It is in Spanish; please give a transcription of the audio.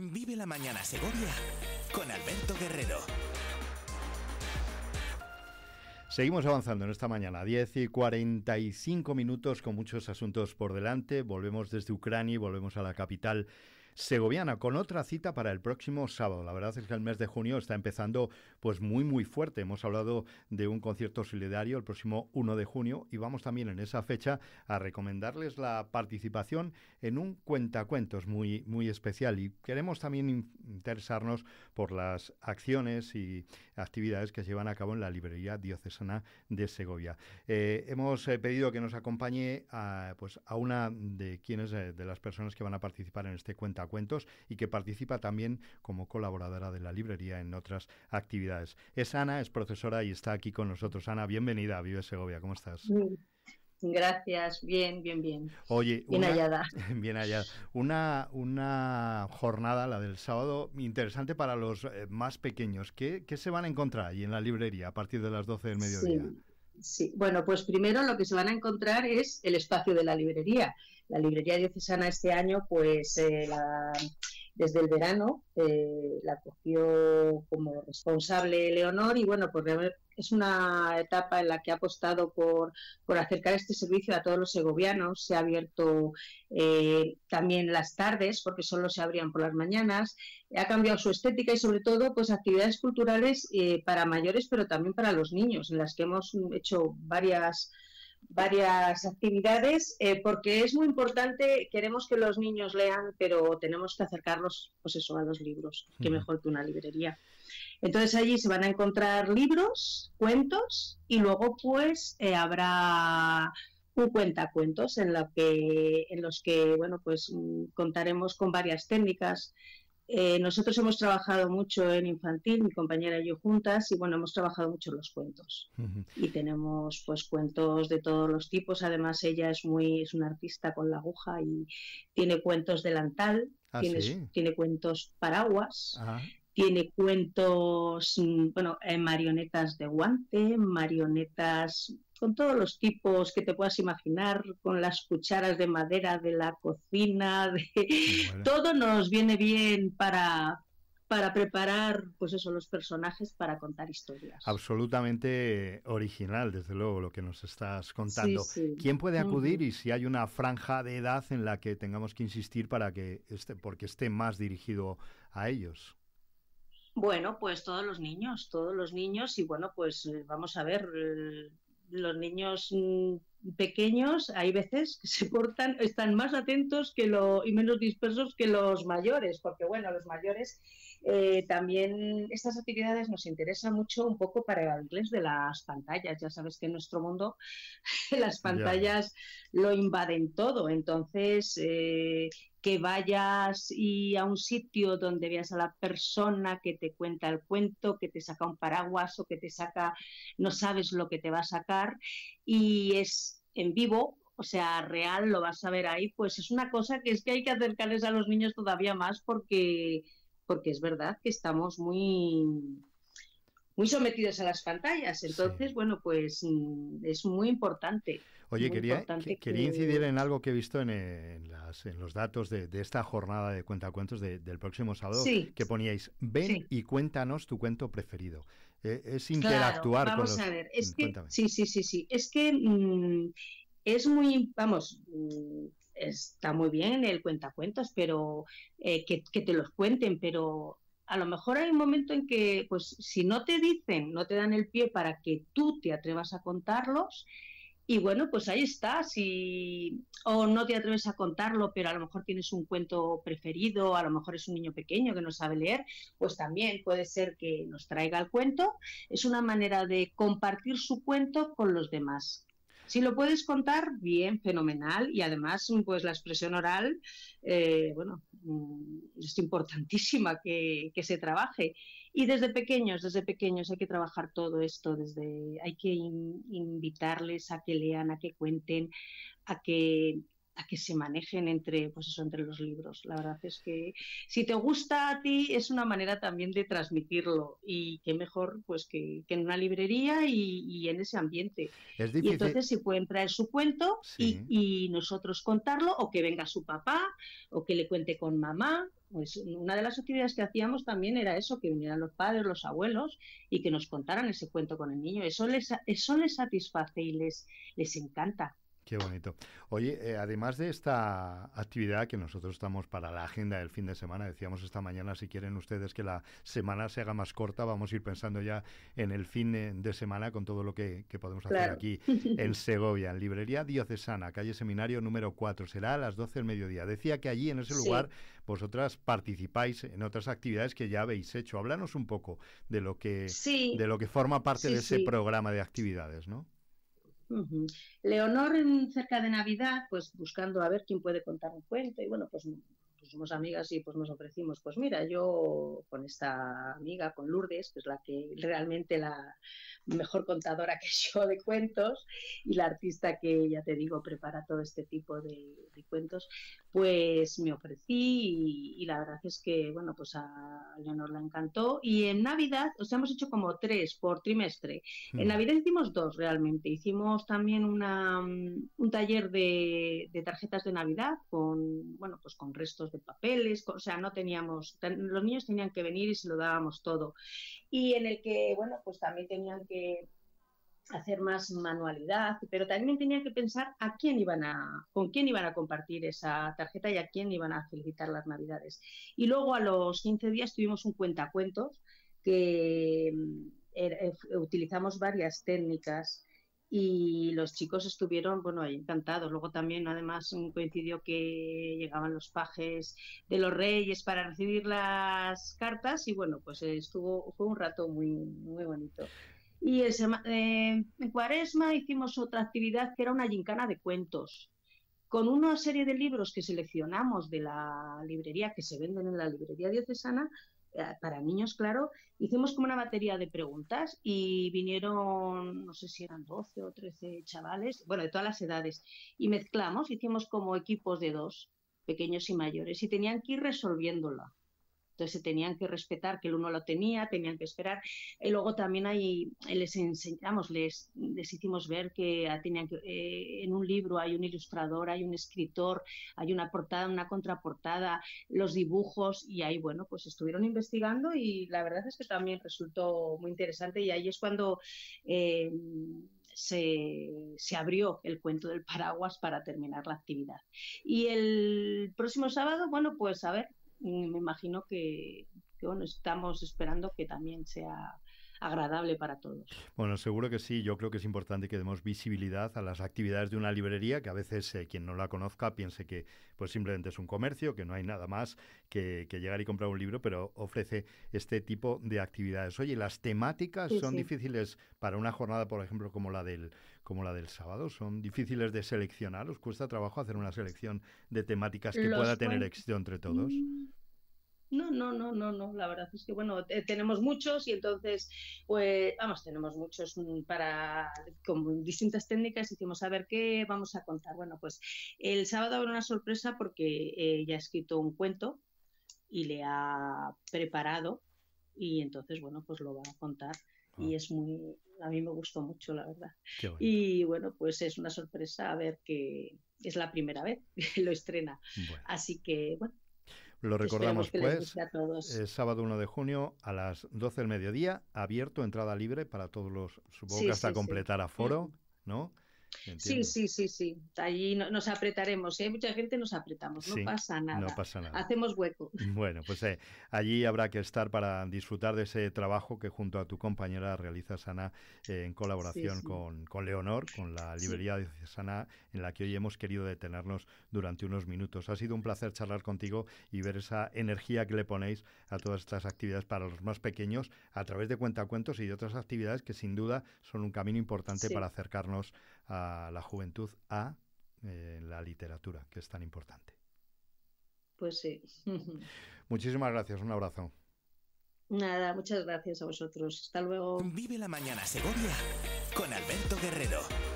Vive la mañana Segovia con Alberto Guerrero. Seguimos avanzando en esta mañana, 10 y 45 minutos con muchos asuntos por delante. Volvemos desde Ucrania y volvemos a la capital segoviana con otra cita para el próximo sábado. La verdad es que el mes de junio está empezando pues muy muy fuerte. Hemos hablado de un concierto solidario el próximo 1 de junio y vamos también en esa fecha a recomendarles la participación en un cuentacuentos muy muy especial y queremos también interesarnos por las acciones y actividades que se llevan a cabo en la librería diocesana de Segovia. Eh, hemos eh, pedido que nos acompañe a, pues a una de quienes eh, de las personas que van a participar en este cuentacuentos cuentos y que participa también como colaboradora de la librería en otras actividades. Es Ana, es profesora y está aquí con nosotros. Ana, bienvenida a Vive Segovia, ¿cómo estás? Mm, gracias, bien, bien, bien. Oye, bien hallada. Bien hallada. Una, una jornada, la del sábado, interesante para los eh, más pequeños. ¿Qué, se van a encontrar ahí en la librería a partir de las 12 del mediodía? sí, bueno, pues primero lo que se van a encontrar es el espacio de la librería, la librería diocesana este año, pues eh, desde el verano eh, la cogió como responsable Leonor y bueno, pues es una etapa en la que ha apostado por, por acercar este servicio a todos los segovianos. Se ha abierto eh, también las tardes, porque solo se abrían por las mañanas. Ha cambiado su estética y sobre todo pues actividades culturales para mayores, pero también para los niños, en las que hemos hecho varias varias actividades eh, porque es muy importante, queremos que los niños lean, pero tenemos que acercarlos pues eso, a los libros, que mejor que una librería. Entonces allí se van a encontrar libros, cuentos y luego pues eh, habrá un cuentacuentos en, la que, en los que bueno pues mm, contaremos con varias técnicas eh, nosotros hemos trabajado mucho en infantil, mi compañera y yo juntas, y bueno, hemos trabajado mucho en los cuentos. Y tenemos pues cuentos de todos los tipos. Además, ella es muy, es una artista con la aguja y tiene cuentos delantal, ah, tiene, cuentos paraguas, tiene cuentos, mm, bueno, eh, marionetas de guante, marionetas con todos los tipos que te puedas imaginar, con las cucharas de madera de la cocina, de... todo nos viene bien para, para preparar, pues eso, los personajes para contar historias. Absolutamente original, desde luego, lo que nos estás contando. ¿Quién puede acudir y si hay una franja de edad en la que tengamos que insistir para que este porque esté más dirigido a ellos? Bueno, pues todos los niños, todos los niños y bueno, pues eh, vamos a ver, eh, los niños mm, pequeños hay veces que se portan, están más atentos que lo, y menos dispersos que los mayores, porque bueno, los mayores eh, también estas actividades nos interesan mucho un poco para inglés de las pantallas. Ya sabes que en nuestro mundo las pantallas lo invaden todo. Entonces, eh, que vayas y a un sitio donde veas a la persona que te cuenta el cuento, que te saca un paraguas o que te saca, no sabes lo que te va a sacar y es en vivo o sea, real, lo vas a ver ahí, pues es una cosa que es que hay que acercarles a los niños todavía más porque porque es verdad que estamos muy muy sometidos a las pantallas. Entonces, bueno, pues mm, es muy importante. Oye, quería, quería incidir en algo que he visto en, los datos de, esta jornada de cuentacuentos del próximo sábado, que poníais, ven y cuéntanos tu cuento preferido. Eh, es interactuar claro, vamos a ver, mm, sí, sí, sí, sí. Es que mm, es muy, vamos, está muy bien el cuentacuentos, pero eh, que, te los cuenten, pero a lo mejor hay un momento en que, pues, si no te dicen, no te dan el pie para que tú te atrevas a contarlos, y bueno, pues ahí está, si o no te atreves a contarlo, pero a lo mejor tienes un cuento preferido, a lo mejor es un niño pequeño que no sabe leer, pues también puede ser que nos traiga el cuento. Es una manera de compartir su cuento con los demás. Si lo puedes contar, bien, fenomenal. Y además, pues la expresión oral, eh, bueno, mm, es importantísima que, se trabaje. Y desde pequeños, desde pequeños hay que trabajar todo esto, desde hay que invitarles a que lean, a que cuenten, a que a que se manejen entre, pues eso, entre los libros. La verdad es que si te gusta a ti es una manera también de transmitirlo y qué mejor pues que, en una librería y, en ese ambiente. y entonces se pueden traer su cuento y, nosotros contarlo o que venga su papá o que le cuente con mamá pues una de las actividades que hacíamos también era eso, que vinieran los padres, los abuelos y que nos contaran ese cuento con el niño. Eso les, eso les satisface y les, les encanta. Qué bonito. Oye, eh, además de esta actividad que nosotros estamos para la agenda del fin de semana, decíamos esta mañana, si quieren ustedes que la semana se haga más corta, vamos a ir pensando ya en el fin de semana con todo lo que, podemos hacer aquí en Segovia, en Librería Diocesana, calle Seminario número 4. Será a las 12 del mediodía. Decía que allí, en ese lugar, vosotras participáis en otras actividades que ya habéis hecho. Háblanos un poco de lo que, de lo que forma parte de ese programa de actividades, ¿no? Leonor, cerca de Navidad, pues buscando a ver quién puede contar un cuento, y bueno, pues pues somos amigas y pues nos ofrecimos, pues mira, yo con esta amiga, con Lourdes, que es la que realmente la mejor contadora que yo de cuentos y la artista que ya te digo prepara todo este tipo de, cuentos, pues me ofrecí y, la verdad es que, bueno, pues a Leonor la encantó y en Navidad, o sea, hemos hecho como tres por trimestre. En hmm. Navidad hicimos dos realmente, hicimos también una, mm, un taller de, de tarjetas de Navidad con, bueno, pues con restos de papeles, o sea, no teníamos, los niños tenían que venir y se lo dábamos todo. Y en el que, bueno, pues también tenían que hacer más manualidad, pero también tenían que pensar a quién iban a, con quién iban a compartir esa tarjeta y a quién iban a felicitar las navidades. Y luego a los 15 días tuvimos un cuentacuentos que mm, er, eh, utilizamos varias técnicas y los chicos estuvieron, bueno, encantados. Luego también, además, mm, coincidió que llegaban los pajes de los reyes para recibir las cartas y bueno, pues eh, estuvo, fue un rato muy, muy bonito. Y eh, en cuaresma hicimos otra actividad que era una gincana de cuentos, con una serie de libros que seleccionamos de la librería, que se venden en la librería diocesana, eh, para niños, claro, hicimos como una batería de preguntas y vinieron, no sé si eran 12 o 13 chavales, bueno, de todas las edades, y mezclamos, hicimos como equipos de dos, pequeños y mayores, y tenían que ir resolviéndola. Entonces se tenían que respetar que el uno lo tenía, tenían que esperar. Y luego también ahí les enseñamos, les, hicimos ver que ah, tenían eh, en un libro hay un ilustrador, hay un escritor, hay una portada, una contraportada, los dibujos y ahí, bueno, pues estuvieron investigando y la verdad es que también resultó muy interesante y ahí es cuando... Em, se, se, abrió el cuento del paraguas para terminar la actividad. Y el próximo sábado, bueno, pues a ver, me imagino que, bueno, estamos esperando que también sea agradable para todos. Bueno, seguro que sí. Yo creo que es importante que demos visibilidad a las actividades de una librería, que a veces eh, quien no la conozca piense que pues simplemente es un comercio, que no hay nada más que, llegar y comprar un libro, pero ofrece este tipo de actividades. Oye, las temáticas son difíciles para una jornada, por ejemplo, como la del como la del sábado, son difíciles de seleccionar. ¿Os cuesta trabajo hacer una selección de temáticas que pueda tener éxito entre todos? Mm, no, no, no, no, no. La verdad es que, bueno, tenemos muchos y entonces, pues, vamos, tenemos muchos mm, para, con distintas técnicas, hicimos a ver qué vamos a contar. Bueno, pues el sábado habrá una sorpresa porque ella eh, ha escrito un cuento y le ha preparado y entonces, bueno, pues lo va a contar. Y ah. es muy, a mí me gustó mucho, la verdad. Y bueno, pues es una sorpresa a ver que es la primera vez que lo estrena. Así que, bueno, lo recordamos pues, el eh, sábado 1 de junio a las 12 del mediodía, abierto, entrada libre para todos los, supongo que hasta completar aforo, ¿no? Sí, sí, sí, sí. Allí nos apretaremos. Si ¿eh? hay mucha gente, nos apretamos. No, pasa nada. no pasa nada. Hacemos hueco. Bueno, pues eh, allí habrá que estar para disfrutar de ese trabajo que junto a tu compañera realiza Sana eh, en colaboración Con, Leonor, con la librería de Sana, en la que hoy hemos querido detenernos durante unos minutos. Ha sido un placer charlar contigo y ver esa energía que le ponéis a todas estas actividades para los más pequeños a través de cuentacuentos y de otras actividades que sin duda son un camino importante para acercarnos a la juventud a eh, la literatura, que es tan importante. Pues sí. Muchísimas gracias, un abrazo. Nada, muchas gracias a vosotros. Hasta luego. Vive la mañana Segovia con Alberto Guerrero.